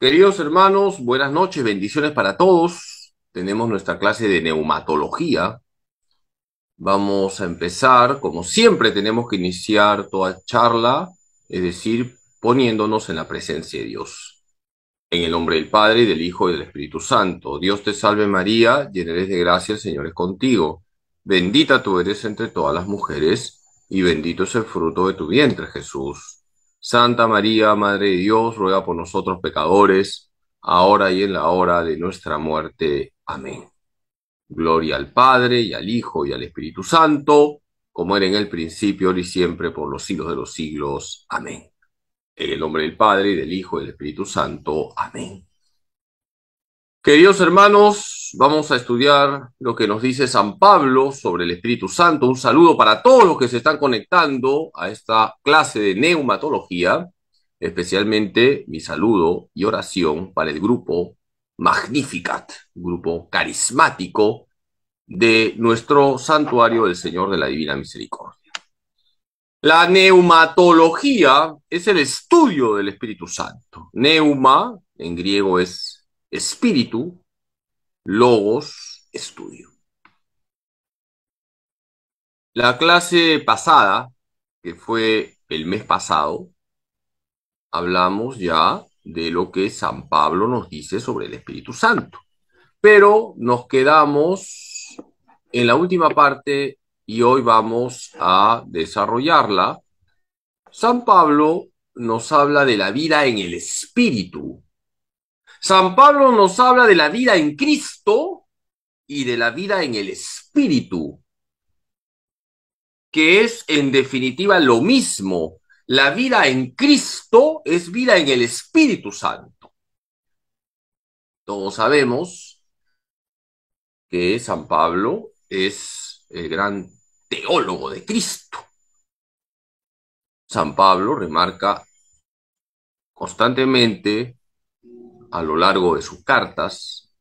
Queridos hermanos, buenas noches, bendiciones para todos. Tenemos nuestra clase de neumatología. Vamos a empezar, como siempre tenemos que iniciar toda charla, es decir, poniéndonos en la presencia de Dios. En el nombre del Padre, y del Hijo y del Espíritu Santo. Dios te salve María, llena eres de gracia, el Señor es contigo. Bendita tú eres entre todas las mujeres, y bendito es el fruto de tu vientre, Jesús. Santa María, Madre de Dios, ruega por nosotros pecadores, ahora y en la hora de nuestra muerte. Amén. Gloria al Padre y al Hijo y al Espíritu Santo, como era en el principio, ahora y siempre, por los siglos de los siglos. Amén. En el nombre del Padre, y del Hijo y del Espíritu Santo. Amén. Queridos hermanos, vamos a estudiar lo que nos dice San Pablo sobre el Espíritu Santo. Un saludo para todos los que se están conectando a esta clase de neumatología, especialmente mi saludo y oración para el grupo Magnificat, grupo carismático de nuestro santuario del Señor de la Divina Misericordia. La neumatología es el estudio del Espíritu Santo. Neuma en griego es espíritu, logos, estudio. La clase pasada, que fue el mes pasado, hablamos ya de lo que San Pablo nos dice sobre el Espíritu Santo. Pero nos quedamos en la última parte y hoy vamos a desarrollarla. San Pablo nos habla de la vida en el Espíritu, San Pablo nos habla de la vida en Cristo y de la vida en el Espíritu, que es en definitiva lo mismo. La vida en Cristo es vida en el Espíritu Santo. Todos sabemos que San Pablo es el gran teólogo de Cristo. San Pablo remarca constantemente a lo largo de sus cartas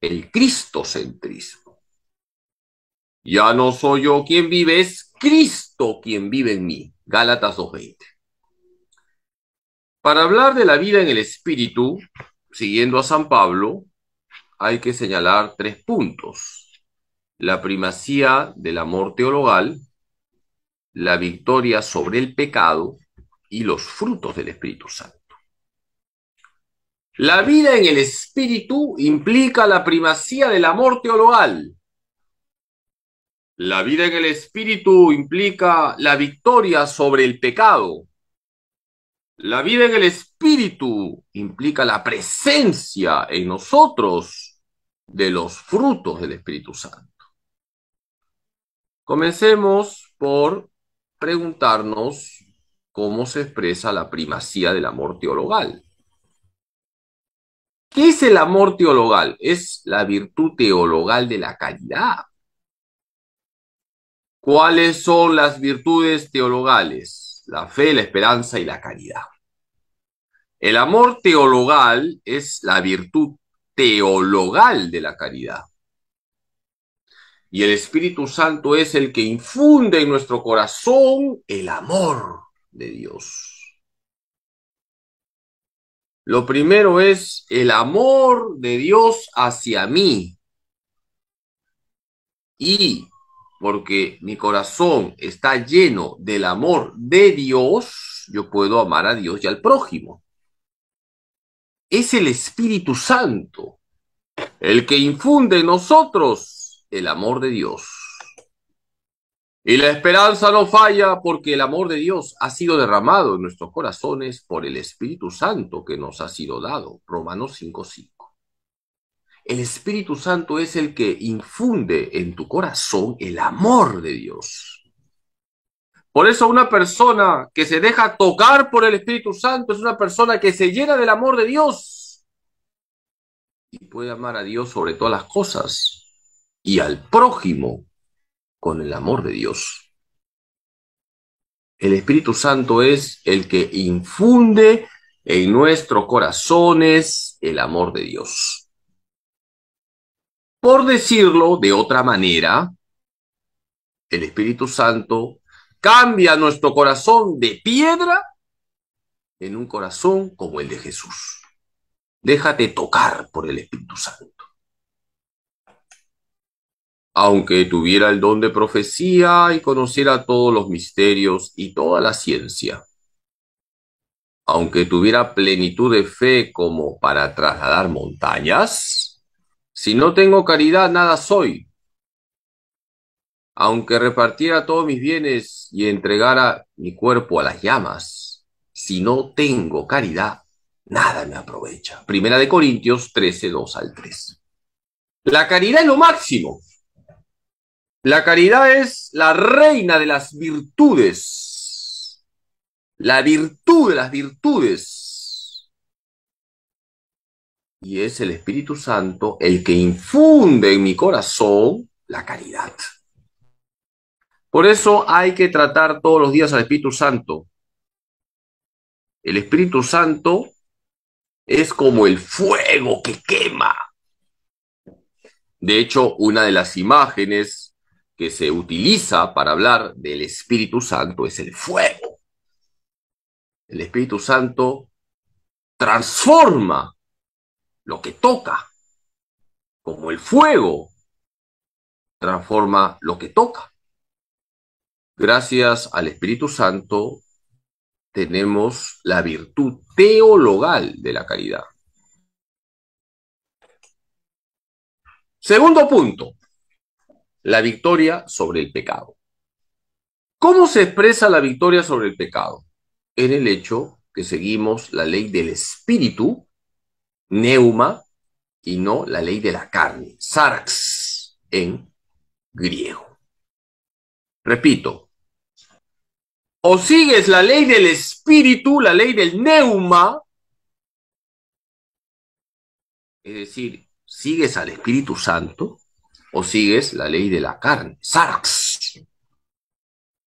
el cristocentrismo. Ya no soy yo quien vive, es Cristo quien vive en mí. Gálatas 2.20. Para hablar de la vida en el espíritu, siguiendo a San Pablo, hay que señalar tres puntos. La primacía del amor teologal, la victoria sobre el pecado y los frutos del Espíritu Santo. La vida en el espíritu implica la primacía del amor teologal. La vida en el espíritu implica la victoria sobre el pecado. La vida en el espíritu implica la presencia en nosotros de los frutos del Espíritu Santo. Comencemos por preguntarnos cómo se expresa la primacía del amor teologal. ¿Qué es el amor teologal? Es la virtud teologal de la caridad. ¿Cuáles son las virtudes teologales? La fe, la esperanza y la caridad. El amor teologal es la virtud teologal de la caridad. Y el Espíritu Santo es el que infunde en nuestro corazón el amor de Dios. Lo primero es el amor de Dios hacia mí. Y porque mi corazón está lleno del amor de Dios, yo puedo amar a Dios y al prójimo. Es el Espíritu Santo el que infunde en nosotros el amor de Dios. Y la esperanza no falla porque el amor de Dios ha sido derramado en nuestros corazones por el Espíritu Santo que nos ha sido dado. Romanos 5:5. El Espíritu Santo es el que infunde en tu corazón el amor de Dios. Por eso una persona que se deja tocar por el Espíritu Santo es una persona que se llena del amor de Dios y puede amar a Dios sobre todas las cosas y al prójimo con el amor de Dios. El Espíritu Santo es el que infunde en nuestros corazones el amor de Dios. Por decirlo de otra manera, el Espíritu Santo cambia nuestro corazón de piedra en un corazón como el de Jesús. Déjate tocar por el Espíritu Santo aunque tuviera el don de profecía y conociera todos los misterios y toda la ciencia, aunque tuviera plenitud de fe como para trasladar montañas, si no tengo caridad nada soy. Aunque repartiera todos mis bienes y entregara mi cuerpo a las llamas, si no tengo caridad, nada me aprovecha. Primera de Corintios 13, 2 al 3. La caridad es lo máximo la caridad es la reina de las virtudes. La virtud de las virtudes. Y es el Espíritu Santo el que infunde en mi corazón la caridad. Por eso hay que tratar todos los días al Espíritu Santo. El Espíritu Santo es como el fuego que quema. De hecho, una de las imágenes que se utiliza para hablar del Espíritu Santo es el fuego. El Espíritu Santo transforma lo que toca, como el fuego transforma lo que toca. Gracias al Espíritu Santo tenemos la virtud teologal de la caridad. Segundo punto, la victoria sobre el pecado. ¿Cómo se expresa la victoria sobre el pecado? En el hecho que seguimos la ley del espíritu, neuma, y no la ley de la carne, sarx, en griego. Repito, o sigues la ley del espíritu, la ley del neuma, es decir, sigues al Espíritu Santo, o sigues la ley de la carne. Sarx.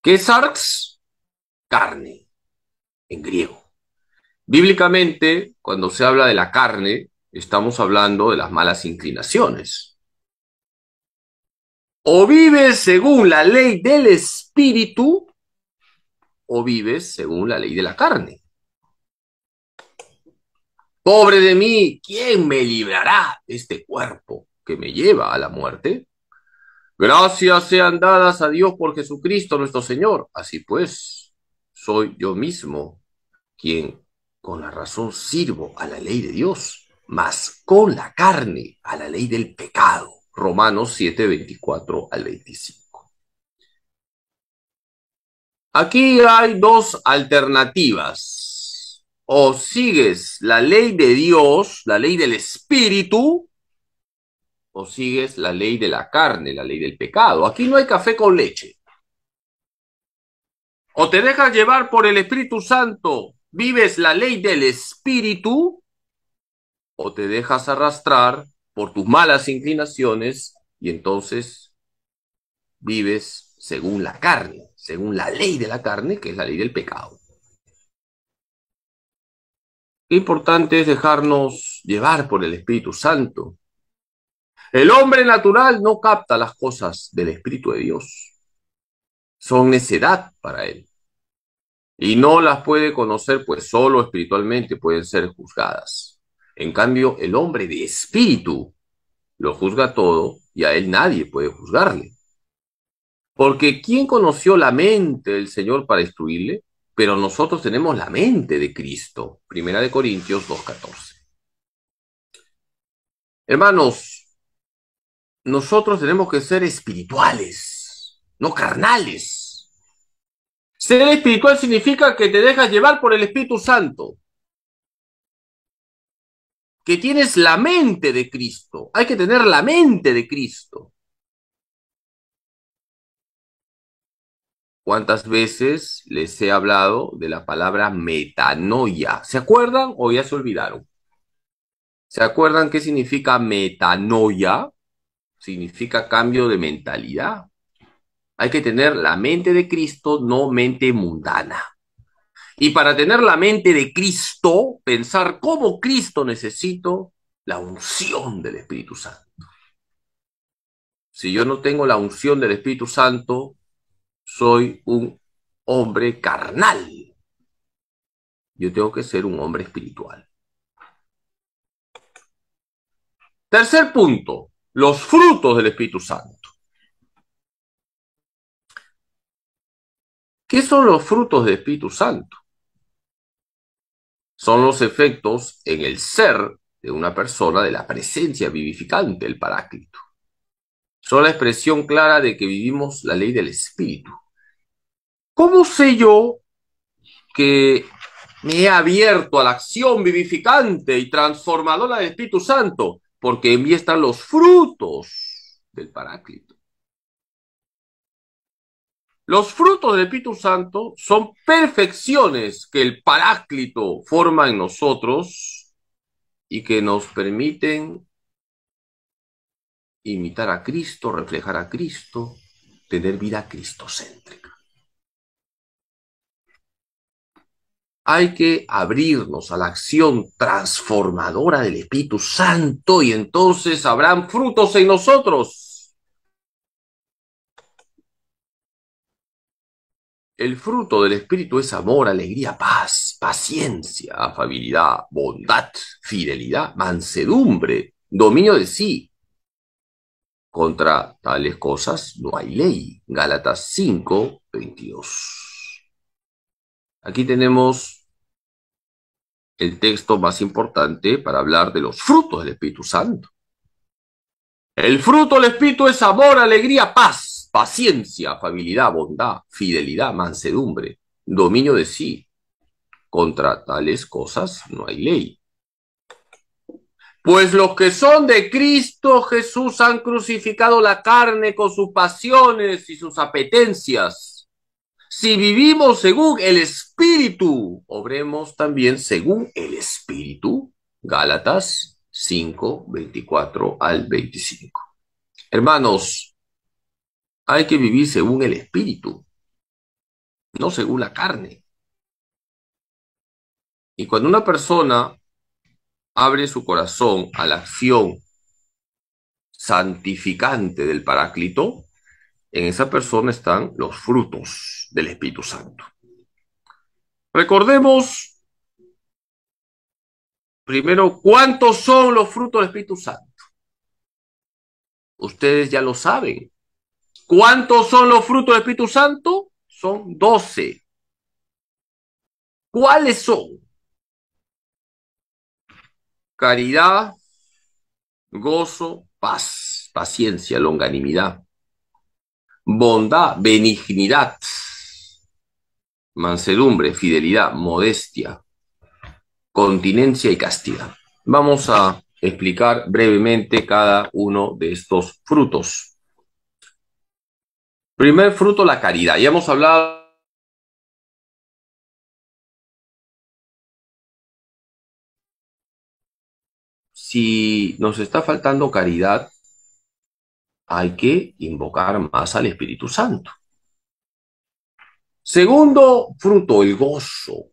¿Qué es sarx? Carne, en griego. Bíblicamente, cuando se habla de la carne, estamos hablando de las malas inclinaciones. O vives según la ley del espíritu, o vives según la ley de la carne. Pobre de mí, ¿quién me librará de este cuerpo? que me lleva a la muerte? Gracias sean dadas a Dios por Jesucristo nuestro Señor. Así pues, soy yo mismo quien con la razón sirvo a la ley de Dios, mas con la carne a la ley del pecado. Romanos 7, 24 al 25. Aquí hay dos alternativas. O sigues la ley de Dios, la ley del Espíritu, o sigues la ley de la carne, la ley del pecado. Aquí no hay café con leche. O te dejas llevar por el Espíritu Santo, vives la ley del Espíritu, o te dejas arrastrar por tus malas inclinaciones y entonces vives según la carne, según la ley de la carne, que es la ley del pecado. importante es dejarnos llevar por el Espíritu Santo, el hombre natural no capta las cosas del Espíritu de Dios. Son necedad para él. Y no las puede conocer, pues solo espiritualmente pueden ser juzgadas. En cambio, el hombre de espíritu lo juzga todo y a él nadie puede juzgarle. Porque ¿quién conoció la mente del Señor para instruirle? Pero nosotros tenemos la mente de Cristo. Primera de Corintios 2.14. Hermanos, nosotros tenemos que ser espirituales, no carnales. Ser espiritual significa que te dejas llevar por el Espíritu Santo, que tienes la mente de Cristo. Hay que tener la mente de Cristo. ¿Cuántas veces les he hablado de la palabra metanoia? ¿Se acuerdan o ya se olvidaron? ¿Se acuerdan qué significa metanoia? significa cambio de mentalidad. Hay que tener la mente de Cristo, no mente mundana. Y para tener la mente de Cristo, pensar como Cristo necesito la unción del Espíritu Santo. Si yo no tengo la unción del Espíritu Santo, soy un hombre carnal. Yo tengo que ser un hombre espiritual. Tercer punto, los frutos del Espíritu Santo. ¿Qué son los frutos del Espíritu Santo? Son los efectos en el ser de una persona de la presencia vivificante del Paráclito. Son la expresión clara de que vivimos la ley del Espíritu. ¿Cómo sé yo que me he abierto a la acción vivificante y transformadora del Espíritu Santo? porque en mí están los frutos del Paráclito. Los frutos del Espíritu Santo son perfecciones que el Paráclito forma en nosotros y que nos permiten imitar a Cristo, reflejar a Cristo, tener vida cristocéntrica. hay que abrirnos a la acción transformadora del Espíritu Santo y entonces habrán frutos en nosotros. El fruto del Espíritu es amor, alegría, paz, paciencia, afabilidad, bondad, fidelidad, mansedumbre, dominio de sí, contra tales cosas no hay ley. Gálatas 5, 22. Aquí tenemos el texto más importante para hablar de los frutos del Espíritu Santo. El fruto del Espíritu es amor, alegría, paz, paciencia, afabilidad, bondad, fidelidad, mansedumbre, dominio de sí. Contra tales cosas no hay ley. Pues los que son de Cristo Jesús han crucificado la carne con sus pasiones y sus apetencias. Si vivimos según el Espíritu, obremos también según el Espíritu. Gálatas 5, 24 al 25. Hermanos, hay que vivir según el Espíritu, no según la carne. Y cuando una persona abre su corazón a la acción santificante del Paráclito, en esa persona están los frutos del Espíritu Santo. Recordemos primero cuántos son los frutos del Espíritu Santo. Ustedes ya lo saben. ¿Cuántos son los frutos del Espíritu Santo? Son doce. ¿Cuáles son? Caridad, gozo, paz, paciencia, longanimidad, bondad, benignidad, mansedumbre, fidelidad, modestia, continencia y castidad. Vamos a explicar brevemente cada uno de estos frutos. Primer fruto, la caridad. Ya hemos hablado si nos está faltando caridad, hay que invocar más al Espíritu Santo. Segundo fruto, el gozo.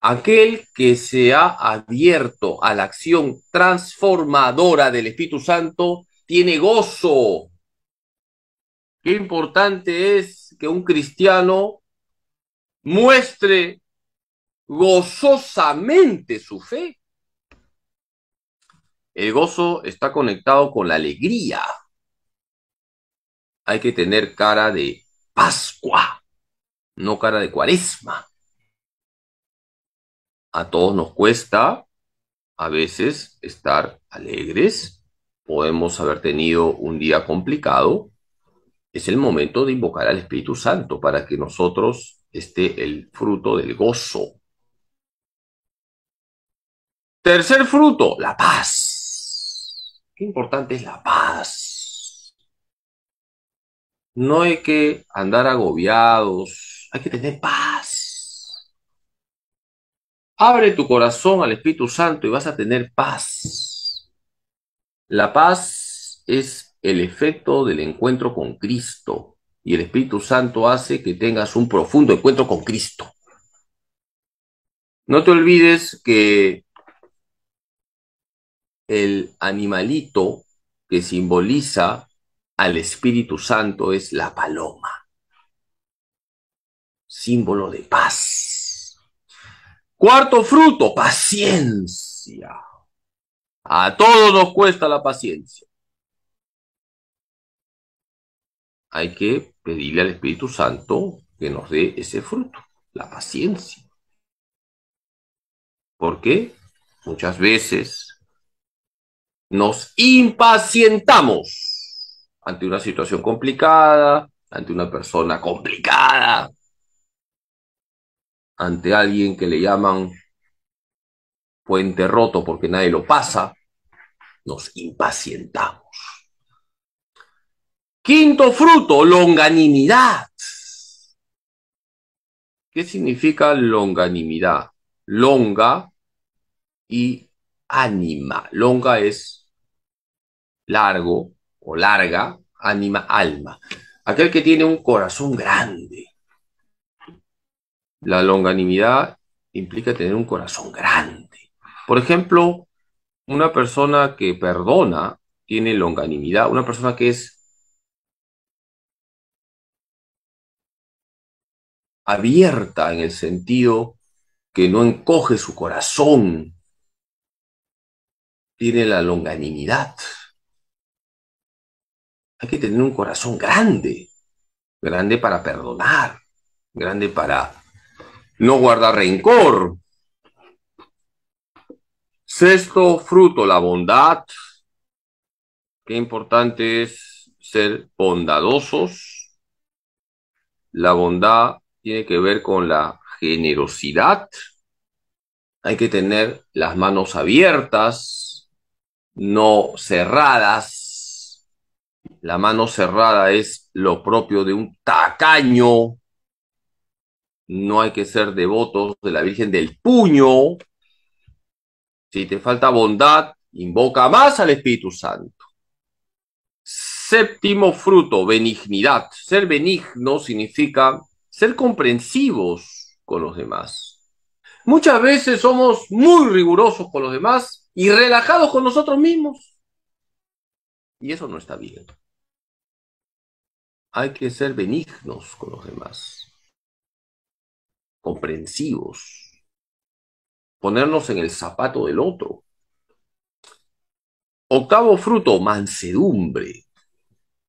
Aquel que se ha abierto a la acción transformadora del Espíritu Santo tiene gozo. Qué importante es que un cristiano muestre gozosamente su fe. El gozo está conectado con la alegría. Hay que tener cara de Pascua, no cara de Cuaresma. A todos nos cuesta a veces estar alegres. Podemos haber tenido un día complicado. Es el momento de invocar al Espíritu Santo para que nosotros esté el fruto del gozo. Tercer fruto, la paz. Qué importante es la paz. No hay que andar agobiados, hay que tener paz. Abre tu corazón al Espíritu Santo y vas a tener paz. La paz es el efecto del encuentro con Cristo y el Espíritu Santo hace que tengas un profundo encuentro con Cristo. No te olvides que el animalito que simboliza al Espíritu Santo es la paloma, símbolo de paz. Cuarto fruto, paciencia. A todos nos cuesta la paciencia. Hay que pedirle al Espíritu Santo que nos dé ese fruto, la paciencia. ¿Por qué? muchas veces nos impacientamos ante una situación complicada, ante una persona complicada, ante alguien que le llaman puente roto porque nadie lo pasa, nos impacientamos. Quinto fruto, longanimidad. ¿Qué significa longanimidad? Longa y ánima. Longa es largo o larga, ánima, alma. Aquel que tiene un corazón grande. La longanimidad implica tener un corazón grande. Por ejemplo, una persona que perdona tiene longanimidad, una persona que es abierta en el sentido que no encoge su corazón tiene la longanimidad. Hay que tener un corazón grande, grande para perdonar, grande para no guardar rencor. Sexto fruto, la bondad. Qué importante es ser bondadosos. La bondad tiene que ver con la generosidad. Hay que tener las manos abiertas, no cerradas. La mano cerrada es lo propio de un tacaño. No hay que ser devotos de la Virgen del Puño. Si te falta bondad, invoca más al Espíritu Santo. Séptimo fruto, benignidad. Ser benigno significa ser comprensivos con los demás. Muchas veces somos muy rigurosos con los demás y relajados con nosotros mismos. Y eso no está bien. Hay que ser benignos con los demás, comprensivos, ponernos en el zapato del otro. Octavo fruto, mansedumbre.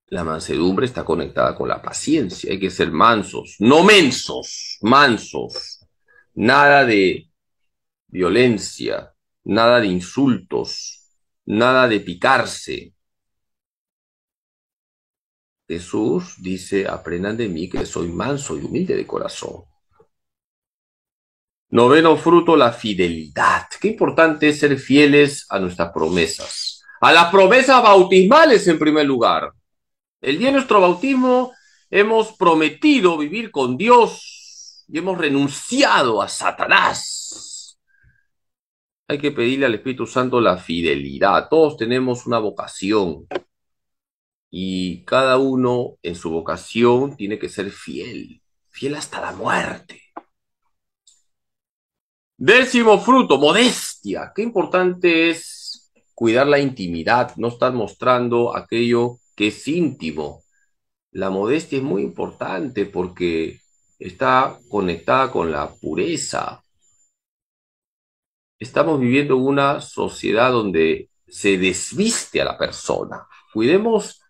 La mansedumbre está conectada con la paciencia. Hay que ser mansos, no mensos, mansos. Nada de violencia, nada de insultos, nada de picarse. Jesús dice, aprendan de mí que soy manso y humilde de corazón. Noveno fruto, la fidelidad. Qué importante es ser fieles a nuestras promesas. A las promesas bautismales en primer lugar. El día de nuestro bautismo hemos prometido vivir con Dios y hemos renunciado a Satanás hay que pedirle al Espíritu Santo la fidelidad. Todos tenemos una vocación y cada uno en su vocación tiene que ser fiel, fiel hasta la muerte. Décimo fruto, modestia. Qué importante es cuidar la intimidad, no estar mostrando aquello que es íntimo. La modestia es muy importante porque está conectada con la pureza, Estamos viviendo una sociedad donde se desviste a la persona. Cuidemos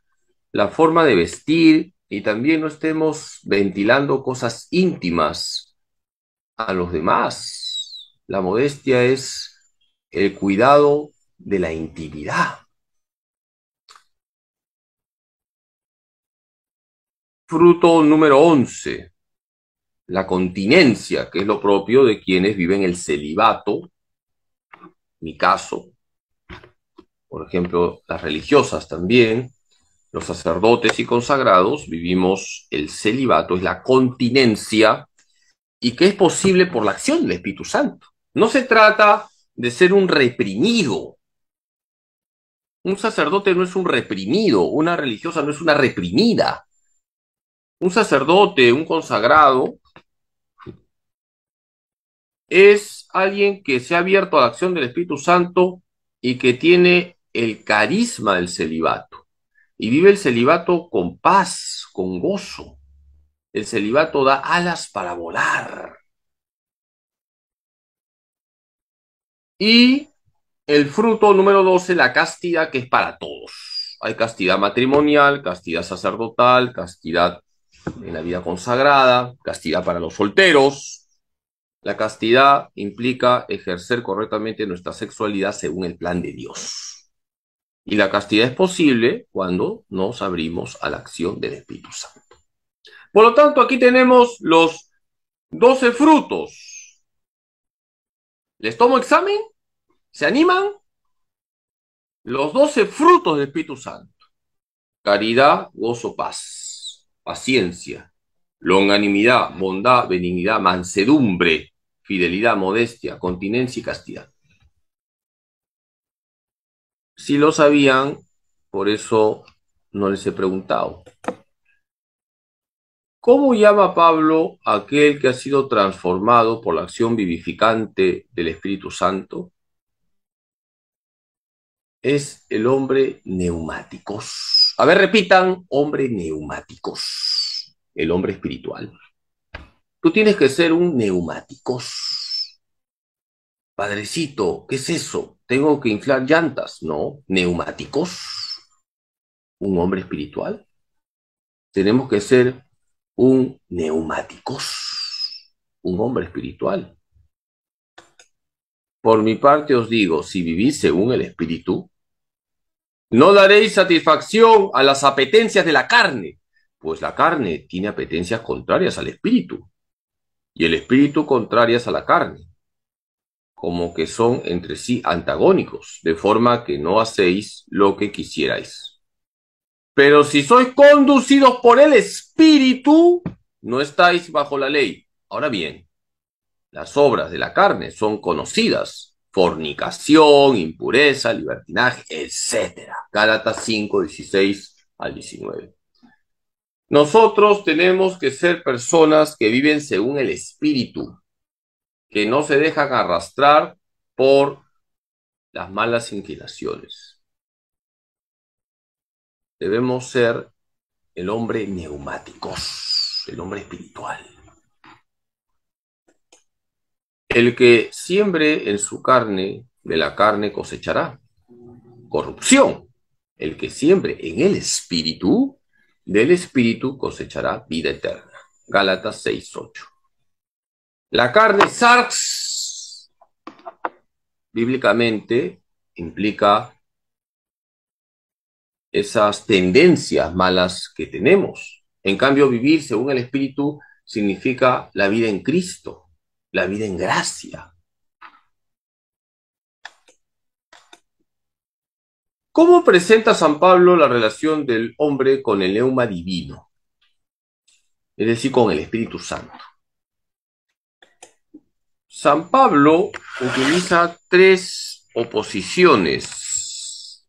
la forma de vestir y también no estemos ventilando cosas íntimas a los demás. La modestia es el cuidado de la intimidad. Fruto número 11, la continencia, que es lo propio de quienes viven el celibato mi caso, por ejemplo, las religiosas también, los sacerdotes y consagrados, vivimos el celibato, es la continencia, y que es posible por la acción del Espíritu Santo. No se trata de ser un reprimido. Un sacerdote no es un reprimido, una religiosa no es una reprimida. Un sacerdote, un consagrado, es alguien que se ha abierto a la acción del Espíritu Santo y que tiene el carisma del celibato. Y vive el celibato con paz, con gozo. El celibato da alas para volar. Y el fruto número 12, la castidad, que es para todos. Hay castidad matrimonial, castidad sacerdotal, castidad en la vida consagrada, castidad para los solteros, la castidad implica ejercer correctamente nuestra sexualidad según el plan de Dios. Y la castidad es posible cuando nos abrimos a la acción del Espíritu Santo. Por lo tanto, aquí tenemos los doce frutos. ¿Les tomo examen? ¿Se animan? Los doce frutos del Espíritu Santo. Caridad, gozo, paz, paciencia, longanimidad, bondad, benignidad, mansedumbre, fidelidad, modestia, continencia y castidad. Si lo sabían, por eso no les he preguntado. ¿Cómo llama Pablo aquel que ha sido transformado por la acción vivificante del Espíritu Santo? Es el hombre neumáticos. A ver, repitan, hombre neumáticos el hombre espiritual. Tú tienes que ser un neumáticos. Padrecito, ¿qué es eso? ¿Tengo que inflar llantas? No, neumáticos. Un hombre espiritual. Tenemos que ser un neumáticos, un hombre espiritual. Por mi parte os digo, si vivís según el Espíritu, no daréis satisfacción a las apetencias de la carne, pues la carne tiene apetencias contrarias al espíritu y el espíritu contrarias a la carne, como que son entre sí antagónicos, de forma que no hacéis lo que quisierais. Pero si sois conducidos por el espíritu, no estáis bajo la ley. Ahora bien, las obras de la carne son conocidas, fornicación, impureza, libertinaje, etc. Gálatas 5, 16 al 19. Nosotros tenemos que ser personas que viven según el espíritu, que no se dejan arrastrar por las malas inclinaciones. Debemos ser el hombre neumáticos, el hombre espiritual. El que siembre en su carne, de la carne cosechará corrupción. El que siembre en el espíritu, del espíritu cosechará vida eterna. Gálatas 6.8. La carne sarx, bíblicamente, implica esas tendencias malas que tenemos. En cambio, vivir según el Espíritu significa la vida en Cristo, la vida en gracia, ¿Cómo presenta San Pablo la relación del hombre con el neuma divino? Es decir, con el Espíritu Santo. San Pablo utiliza tres oposiciones.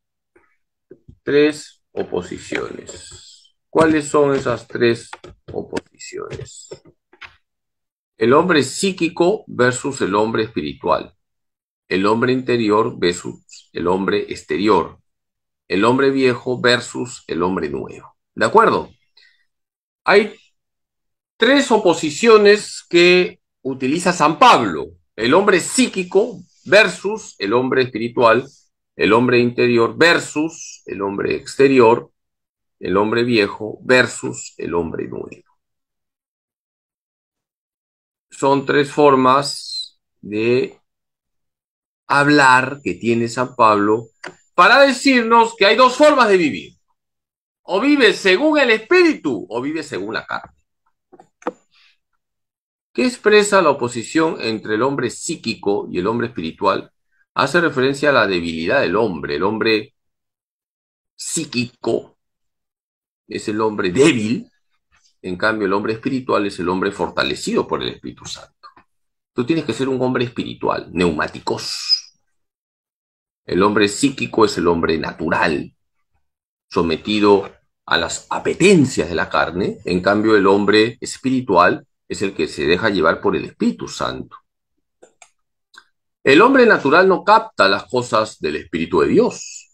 Tres oposiciones. ¿Cuáles son esas tres oposiciones? El hombre psíquico versus el hombre espiritual. El hombre interior versus el hombre exterior el hombre viejo versus el hombre nuevo. ¿De acuerdo? Hay tres oposiciones que utiliza San Pablo, el hombre psíquico versus el hombre espiritual, el hombre interior versus el hombre exterior, el hombre viejo versus el hombre nuevo. Son tres formas de hablar que tiene San Pablo para decirnos que hay dos formas de vivir. O vive según el espíritu o vive según la carne. ¿Qué expresa la oposición entre el hombre psíquico y el hombre espiritual? Hace referencia a la debilidad del hombre. El hombre psíquico es el hombre débil, en cambio el hombre espiritual es el hombre fortalecido por el Espíritu Santo. Tú tienes que ser un hombre espiritual, neumáticos el hombre psíquico es el hombre natural, sometido a las apetencias de la carne, en cambio el hombre espiritual es el que se deja llevar por el Espíritu Santo. El hombre natural no capta las cosas del Espíritu de Dios.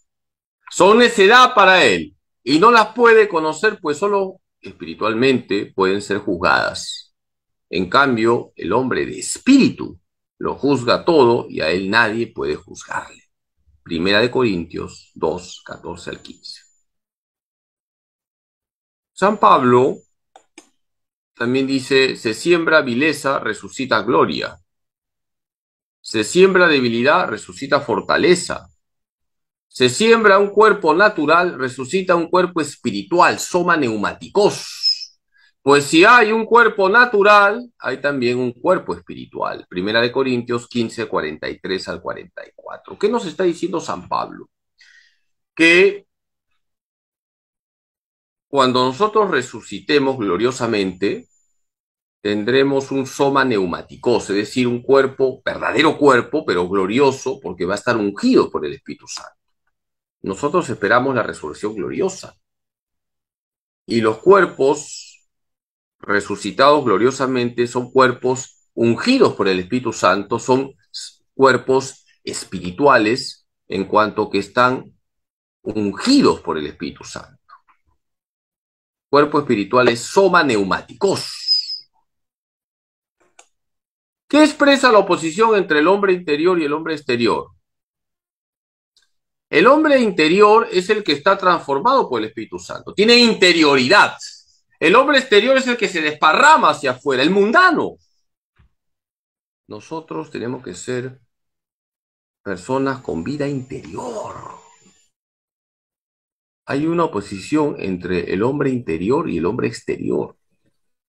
Son necedad para él y no las puede conocer, pues solo espiritualmente pueden ser juzgadas. En cambio, el hombre de espíritu lo juzga todo y a él nadie puede juzgarle. Primera de Corintios 2, 14 al 15. San Pablo también dice, se siembra vileza, resucita gloria. Se siembra debilidad, resucita fortaleza. Se siembra un cuerpo natural, resucita un cuerpo espiritual, soma neumáticos. Pues si hay un cuerpo natural, hay también un cuerpo espiritual. Primera de Corintios 15, 43 al 44. ¿Qué nos está diciendo San Pablo? Que cuando nosotros resucitemos gloriosamente, tendremos un soma neumático, es decir, un cuerpo, verdadero cuerpo, pero glorioso, porque va a estar ungido por el Espíritu Santo. Nosotros esperamos la resurrección gloriosa. Y los cuerpos resucitados gloriosamente, son cuerpos ungidos por el Espíritu Santo, son cuerpos espirituales en cuanto que están ungidos por el Espíritu Santo. Cuerpos espirituales soma neumáticos. ¿Qué expresa la oposición entre el hombre interior y el hombre exterior? El hombre interior es el que está transformado por el Espíritu Santo, tiene interioridad. El hombre exterior es el que se desparrama hacia afuera, el mundano. Nosotros tenemos que ser personas con vida interior. Hay una oposición entre el hombre interior y el hombre exterior.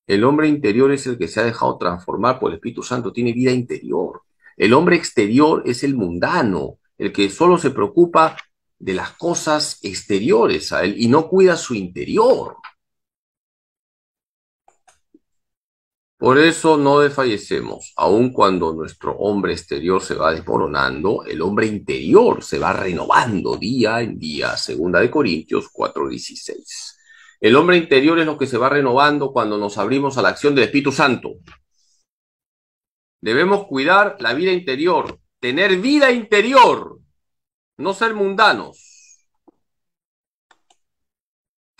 El hombre interior es el que se ha dejado transformar por el Espíritu Santo, tiene vida interior. El hombre exterior es el mundano, el que solo se preocupa de las cosas exteriores a él y no cuida su interior. Por eso no desfallecemos, aun cuando nuestro hombre exterior se va desmoronando, el hombre interior se va renovando día en día, segunda de Corintios 4:16. El hombre interior es lo que se va renovando cuando nos abrimos a la acción del Espíritu Santo. Debemos cuidar la vida interior, tener vida interior, no ser mundanos.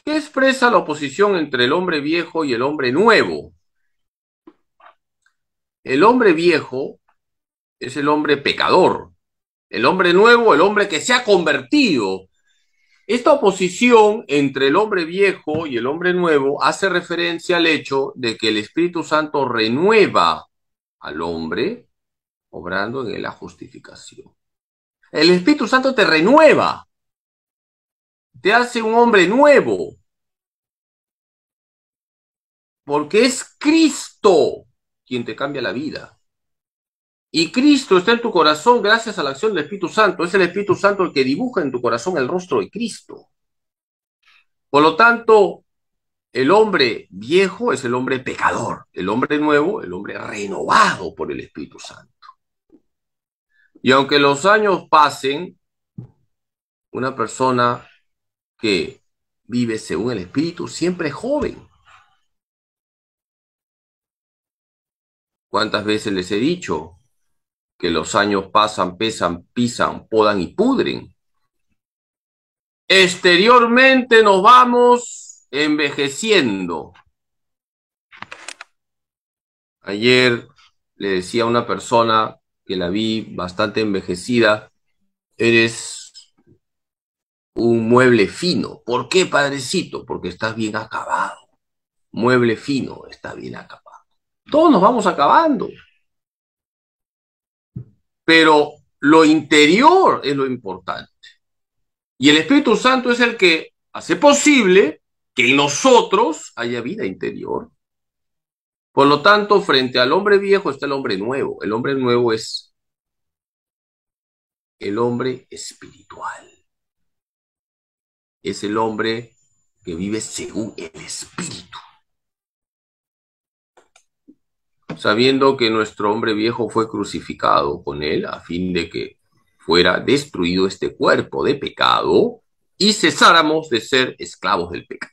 ¿Qué expresa la oposición entre el hombre viejo y el hombre nuevo? El hombre viejo es el hombre pecador, el hombre nuevo, el hombre que se ha convertido. Esta oposición entre el hombre viejo y el hombre nuevo hace referencia al hecho de que el Espíritu Santo renueva al hombre obrando en la justificación. El Espíritu Santo te renueva, te hace un hombre nuevo, porque es Cristo quien te cambia la vida. Y Cristo está en tu corazón gracias a la acción del Espíritu Santo. Es el Espíritu Santo el que dibuja en tu corazón el rostro de Cristo. Por lo tanto, el hombre viejo es el hombre pecador, el hombre nuevo, el hombre renovado por el Espíritu Santo. Y aunque los años pasen, una persona que vive según el Espíritu siempre es joven. ¿Cuántas veces les he dicho que los años pasan, pesan, pisan, podan y pudren? Exteriormente nos vamos envejeciendo. Ayer le decía a una persona que la vi bastante envejecida, eres un mueble fino. ¿Por qué, padrecito? Porque estás bien acabado. Mueble fino, está bien acabado. Todos nos vamos acabando. Pero lo interior es lo importante. Y el Espíritu Santo es el que hace posible que en nosotros haya vida interior. Por lo tanto, frente al hombre viejo está el hombre nuevo. El hombre nuevo es el hombre espiritual. Es el hombre que vive según el espíritu. sabiendo que nuestro hombre viejo fue crucificado con él a fin de que fuera destruido este cuerpo de pecado y cesáramos de ser esclavos del pecado.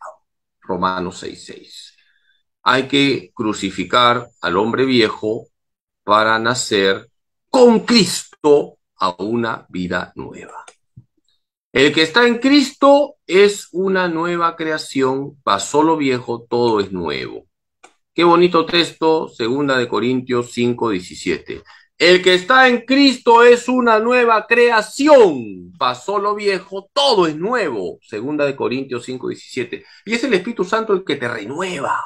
Romanos 6:6. Hay que crucificar al hombre viejo para nacer con Cristo a una vida nueva. El que está en Cristo es una nueva creación, pasó lo viejo, todo es nuevo. Qué bonito texto, segunda de Corintios 5, 17. El que está en Cristo es una nueva creación. Pasó lo viejo, todo es nuevo. Segunda de Corintios 5, 17. Y es el Espíritu Santo el que te renueva.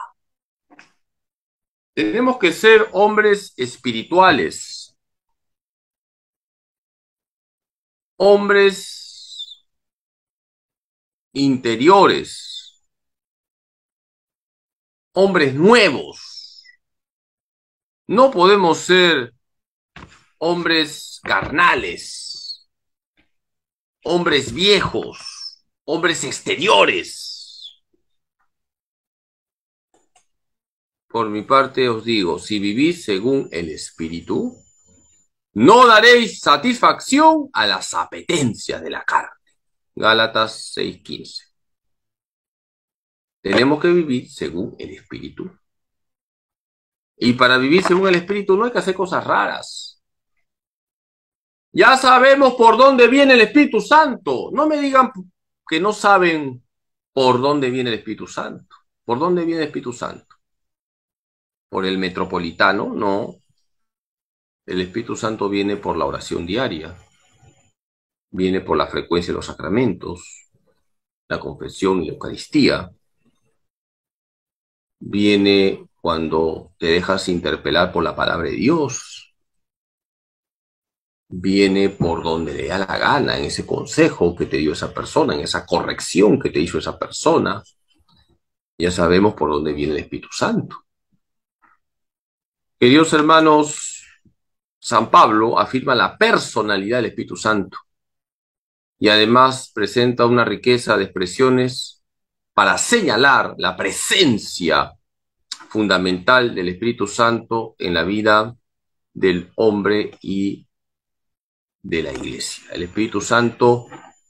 Tenemos que ser hombres espirituales. Hombres interiores hombres nuevos. No podemos ser hombres carnales, hombres viejos, hombres exteriores. Por mi parte os digo, si vivís según el Espíritu, no daréis satisfacción a las apetencias de la carne. Gálatas 6:15. Tenemos que vivir según el Espíritu. Y para vivir según el Espíritu no hay que hacer cosas raras. Ya sabemos por dónde viene el Espíritu Santo. No me digan que no saben por dónde viene el Espíritu Santo. ¿Por dónde viene el Espíritu Santo? ¿Por el metropolitano? No. El Espíritu Santo viene por la oración diaria, viene por la frecuencia de los sacramentos, la confesión y la Eucaristía, viene cuando te dejas interpelar por la palabra de Dios. Viene por donde le da la gana, en ese consejo que te dio esa persona, en esa corrección que te hizo esa persona. Ya sabemos por dónde viene el Espíritu Santo. Queridos hermanos, San Pablo afirma la personalidad del Espíritu Santo y además presenta una riqueza de expresiones para señalar la presencia fundamental del Espíritu Santo en la vida del hombre y de la iglesia. El Espíritu Santo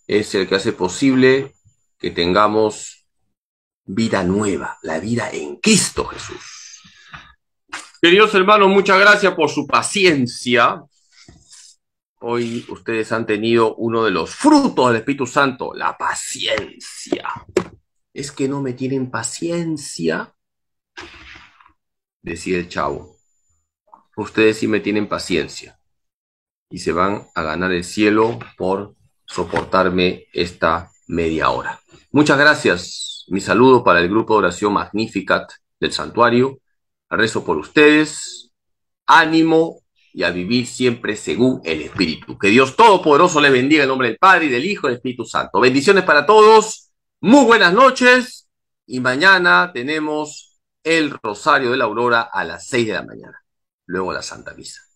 es el que hace posible que tengamos vida nueva, la vida en Cristo Jesús. Queridos hermanos, muchas gracias por su paciencia. Hoy ustedes han tenido uno de los frutos del Espíritu Santo, la paciencia. Es que no me tienen paciencia, decía el chavo. Ustedes sí me tienen paciencia y se van a ganar el cielo por soportarme esta media hora. Muchas gracias. Mi saludo para el grupo de oración Magnificat del santuario. Rezo por ustedes. Ánimo y a vivir siempre según el Espíritu. Que Dios Todopoderoso les bendiga en nombre del Padre y del Hijo y del Espíritu Santo. Bendiciones para todos. Muy buenas noches y mañana tenemos el Rosario de la Aurora a las 6 de la mañana, luego la Santa Misa.